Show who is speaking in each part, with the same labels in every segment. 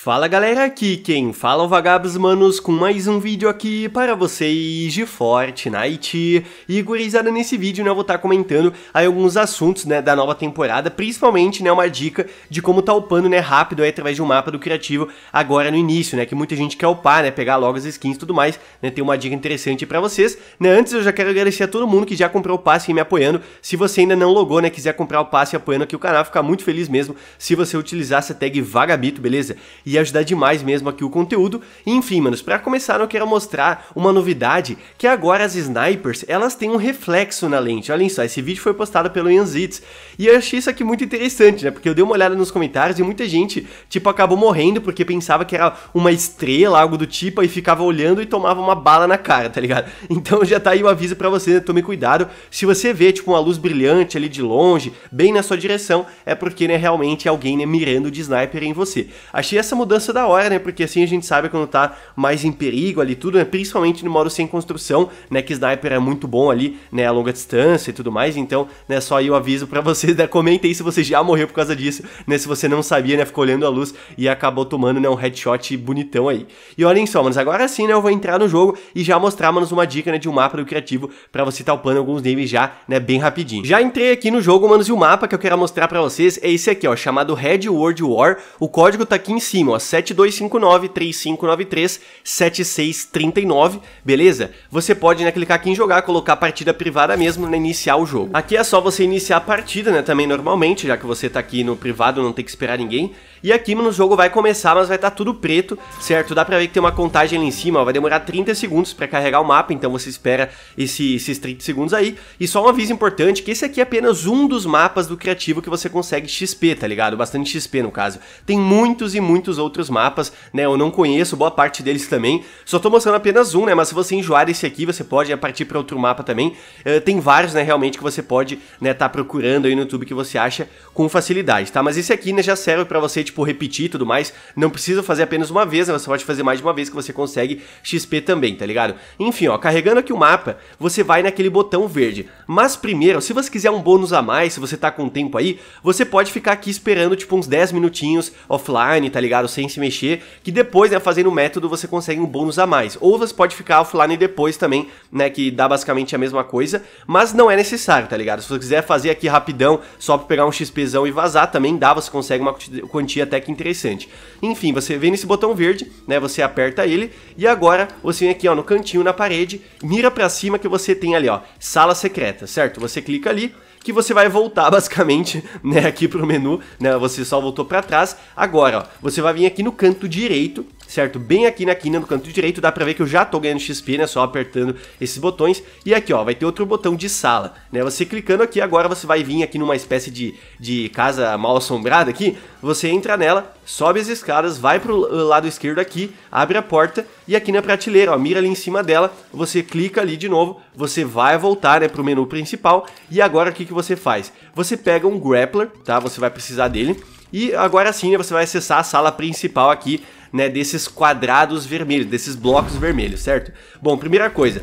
Speaker 1: Fala galera, aqui quem fala é o Vagabos Manos com mais um vídeo aqui para vocês de Fortnite E gurizada, nesse vídeo né, eu vou estar tá comentando aí alguns assuntos né, da nova temporada Principalmente né, uma dica de como tá upando né, rápido aí, através de um mapa do criativo agora no início né Que muita gente quer upar, né, pegar logo as skins e tudo mais né, Tem uma dica interessante para vocês né, Antes eu já quero agradecer a todo mundo que já comprou o passe e me apoiando Se você ainda não logou, né, quiser comprar o passe apoiando aqui o canal fica muito feliz mesmo se você utilizar essa tag Vagabito, beleza? e ajudar demais mesmo aqui o conteúdo. E, enfim, manos, para começar eu quero mostrar uma novidade, que agora as snipers, elas têm um reflexo na lente. Olhem só, esse vídeo foi postado pelo Yanzits, e eu achei isso aqui muito interessante, né, porque eu dei uma olhada nos comentários e muita gente, tipo, acabou morrendo porque pensava que era uma estrela, algo do tipo, e ficava olhando e tomava uma bala na cara, tá ligado? Então já tá aí o aviso para você, né, tome cuidado, se você vê, tipo, uma luz brilhante ali de longe, bem na sua direção, é porque, né, realmente alguém, né, mirando de sniper em você. Achei essa mudança da hora, né? Porque assim a gente sabe quando tá mais em perigo ali tudo, né? Principalmente no modo sem construção, né? Que sniper é muito bom ali, né? A longa distância e tudo mais. Então, né? Só aí o aviso para vocês, né? Comentem se você já morreu por causa disso, né? Se você não sabia, né? Ficou olhando a luz e acabou tomando, né? Um headshot bonitão aí. E olhem só, manos, agora sim, né? Eu vou entrar no jogo e já mostrar, manos, uma dica, né? De um mapa do criativo para você tá upando alguns níveis já, né? Bem rapidinho. Já entrei aqui no jogo, manos, e o mapa que eu quero mostrar para vocês é esse aqui, ó. Chamado Red World War. O código tá aqui em cima ó, 7259-3593-7639, beleza? Você pode, né, clicar aqui em jogar, colocar a partida privada mesmo, né, iniciar o jogo. Aqui é só você iniciar a partida, né, também normalmente, já que você tá aqui no privado, não tem que esperar ninguém. E aqui, no jogo vai começar, mas vai estar tá tudo preto, certo? Dá pra ver que tem uma contagem ali em cima, ó, vai demorar 30 segundos pra carregar o mapa, então você espera esse, esses 30 segundos aí. E só um aviso importante, que esse aqui é apenas um dos mapas do criativo que você consegue XP, tá ligado? Bastante XP, no caso. Tem muitos e muitos outros mapas, né? Eu não conheço boa parte deles também. Só tô mostrando apenas um, né? Mas se você enjoar esse aqui, você pode partir pra outro mapa também. Uh, tem vários, né, realmente, que você pode, né, tá procurando aí no YouTube que você acha com facilidade, tá? Mas esse aqui, né, já serve pra você tipo, repetir e tudo mais. Não precisa fazer apenas uma vez, né? Você pode fazer mais de uma vez que você consegue XP também, tá ligado? Enfim, ó, carregando aqui o mapa, você vai naquele botão verde. Mas primeiro, se você quiser um bônus a mais, se você tá com tempo aí, você pode ficar aqui esperando, tipo, uns 10 minutinhos offline, tá ligado? Sem se mexer, que depois, né, fazendo o método, você consegue um bônus a mais. Ou você pode ficar offline depois também, né, que dá basicamente a mesma coisa, mas não é necessário, tá ligado? Se você quiser fazer aqui rapidão, só pra pegar um XPzão e vazar, também dá, você consegue uma quantidade até que interessante. Enfim, você vem nesse botão verde, né? Você aperta ele e agora você vem aqui ó, no cantinho na parede, mira para cima que você tem ali ó, sala secreta, certo? Você clica ali que você vai voltar basicamente, né, aqui pro menu, né? Você só voltou para trás. Agora, ó, você vai vir aqui no canto direito certo? Bem aqui na quina do canto direito, dá pra ver que eu já tô ganhando XP, né? Só apertando esses botões. E aqui, ó, vai ter outro botão de sala, né? Você clicando aqui, agora você vai vir aqui numa espécie de, de casa mal assombrada aqui. Você entra nela, sobe as escadas, vai pro lado esquerdo aqui, abre a porta e aqui na prateleira, ó, mira ali em cima dela, você clica ali de novo, você vai voltar, né, pro menu principal. E agora o que, que você faz? Você pega um grappler, tá? Você vai precisar dele. E agora sim, né, você vai acessar a sala principal aqui né, desses quadrados vermelhos, desses blocos vermelhos, certo? Bom, primeira coisa,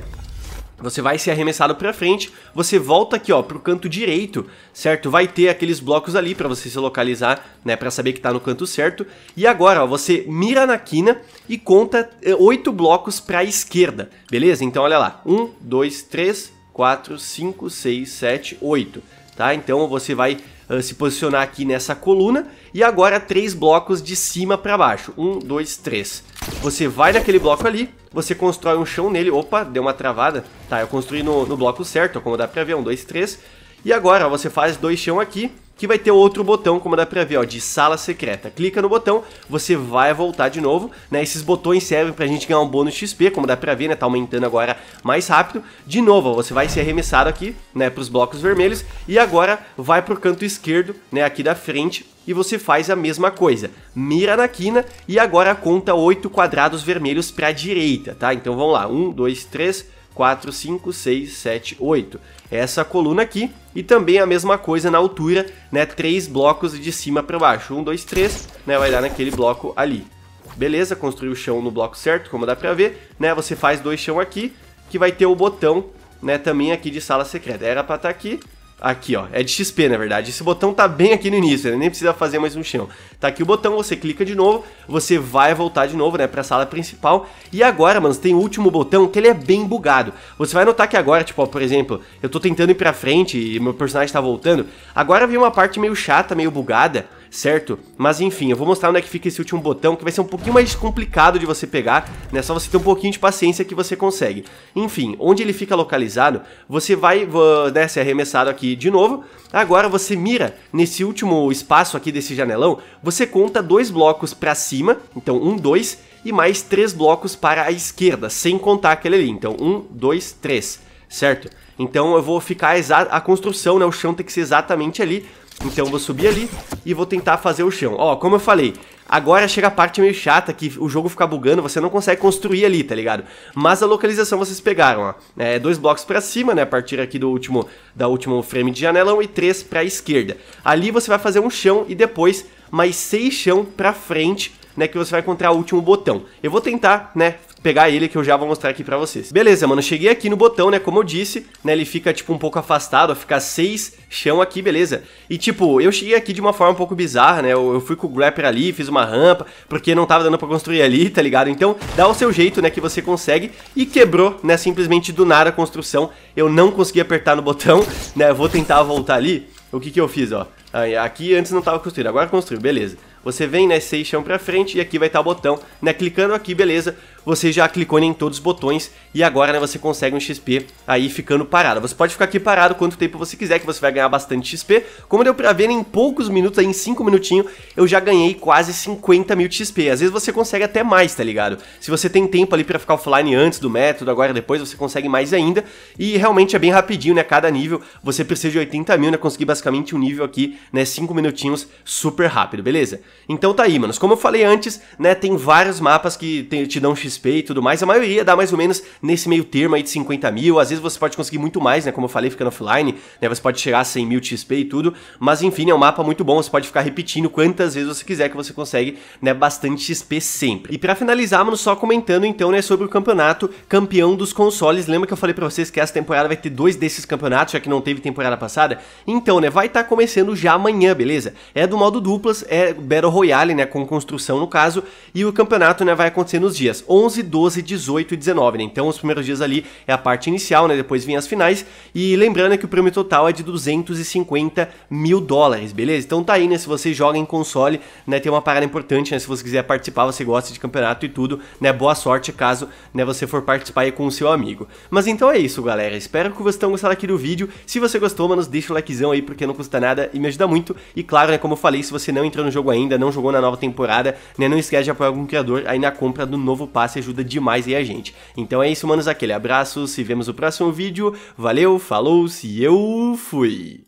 Speaker 1: você vai ser arremessado para frente, você volta aqui, ó, pro canto direito, certo? Vai ter aqueles blocos ali para você se localizar, né, para saber que tá no canto certo. E agora, ó, você mira na quina e conta eh, oito blocos para a esquerda, beleza? Então olha lá, 1, 2, 3, 4, 5, 6, 7, 8, tá? Então você vai eh, se posicionar aqui nessa coluna. E agora três blocos de cima para baixo. Um, dois, três. Você vai naquele bloco ali, você constrói um chão nele. Opa, deu uma travada. Tá, eu construí no, no bloco certo, como dá pra ver. Um, dois, três. E agora você faz dois chão aqui que vai ter outro botão, como dá pra ver, ó, de sala secreta. Clica no botão, você vai voltar de novo, né? Esses botões servem pra gente ganhar um bônus XP, como dá pra ver, né? Tá aumentando agora mais rápido. De novo, ó, você vai ser arremessado aqui, né, pros blocos vermelhos, e agora vai pro canto esquerdo, né, aqui da frente, e você faz a mesma coisa. Mira na quina e agora conta 8 quadrados vermelhos pra direita, tá? Então vamos lá, 1, 2, 3, 4, 5, 6, 7, 8. Essa coluna aqui e também a mesma coisa na altura, né? Três blocos de cima para baixo. 1, 2, 3, né? Vai dar naquele bloco ali. Beleza, construir o chão no bloco certo, como dá pra ver, né? Você faz dois chão aqui, que vai ter o botão, né? Também aqui de sala secreta. Era pra estar tá aqui, Aqui, ó, é de XP, na verdade. Esse botão tá bem aqui no início, ele nem precisa fazer mais um chão. Tá aqui o botão, você clica de novo, você vai voltar de novo, né, pra sala principal. E agora, mano, tem o último botão que ele é bem bugado. Você vai notar que agora, tipo, ó, por exemplo, eu tô tentando ir pra frente e meu personagem tá voltando. Agora vem uma parte meio chata, meio bugada, certo? Mas enfim, eu vou mostrar onde é que fica esse último botão, que vai ser um pouquinho mais complicado de você pegar, né? Só você ter um pouquinho de paciência que você consegue. Enfim, onde ele fica localizado, você vai né, ser arremessado aqui de novo. Agora você mira nesse último espaço aqui desse janelão, você conta dois blocos para cima, então um, dois, e mais três blocos para a esquerda, sem contar aquele ali. Então um, dois, três, certo? Então eu vou ficar a construção, né? O chão tem que ser exatamente ali. Então eu vou subir ali e vou tentar fazer o chão. Ó, como eu falei, agora chega a parte meio chata que o jogo fica bugando, você não consegue construir ali, tá ligado? Mas a localização vocês pegaram, ó. É, dois blocos para cima, né, a partir aqui do último, da último frame de janelão e três para esquerda. Ali você vai fazer um chão e depois mais seis chão para frente né, que você vai encontrar o último botão. Eu vou tentar, né, pegar ele que eu já vou mostrar aqui pra vocês. Beleza, mano, cheguei aqui no botão, né, como eu disse, né, ele fica, tipo, um pouco afastado, ó, fica 6 chão aqui, beleza. E, tipo, eu cheguei aqui de uma forma um pouco bizarra, né, eu, eu fui com o grapper ali, fiz uma rampa, porque não tava dando pra construir ali, tá ligado? Então, dá o seu jeito, né, que você consegue, e quebrou, né, simplesmente do nada a construção, eu não consegui apertar no botão, né, vou tentar voltar ali, o que que eu fiz, ó, aqui antes não tava construído, agora construiu, beleza. Você vem, né, seis chão pra frente e aqui vai estar tá o botão, né, clicando aqui, beleza, você já clicou em todos os botões e agora né, você consegue um XP aí ficando parado. Você pode ficar aqui parado quanto tempo você quiser, que você vai ganhar bastante XP. Como deu pra ver, em poucos minutos, aí, em 5 minutinhos, eu já ganhei quase 50 mil XP. Às vezes você consegue até mais, tá ligado? Se você tem tempo ali pra ficar offline antes do método, agora depois, você consegue mais ainda. E realmente é bem rapidinho, né? Cada nível, você precisa de 80 mil, né? conseguir basicamente um nível aqui, né? 5 minutinhos, super rápido, beleza? Então tá aí, manos. Como eu falei antes, né? Tem vários mapas que te dão XP XP e tudo mais, a maioria dá mais ou menos nesse meio termo aí de 50 mil, às vezes você pode conseguir muito mais, né, como eu falei, ficando offline, né, você pode chegar a 100 mil XP e tudo, mas enfim, é um mapa muito bom, você pode ficar repetindo quantas vezes você quiser que você consegue, né, bastante XP sempre. E para finalizar, mano, só comentando então, né, sobre o campeonato campeão dos consoles, lembra que eu falei pra vocês que essa temporada vai ter dois desses campeonatos, já que não teve temporada passada? Então, né, vai estar tá começando já amanhã, beleza? É do modo duplas, é Battle Royale, né, com construção no caso, e o campeonato, né, vai acontecer nos dias 11, 11, 12, 18 e 19, né? Então os primeiros dias ali é a parte inicial, né? Depois vem as finais. E lembrando que o prêmio total é de 250 mil dólares, beleza? Então tá aí, né? Se você joga em console, né? Tem uma parada importante, né? Se você quiser participar, você gosta de campeonato e tudo, né? Boa sorte caso né, você for participar aí com o seu amigo. Mas então é isso, galera. Espero que vocês tenham gostado aqui do vídeo. Se você gostou, mano, deixa o likezão aí, porque não custa nada e me ajuda muito. E claro, né? Como eu falei, se você não entrou no jogo ainda, não jogou na nova temporada, né? Não esquece de apoiar algum criador aí na compra do novo passe ajuda demais aí a gente. Então é isso, manos, aquele abraço, se vemos no próximo vídeo, valeu, falou, se eu fui!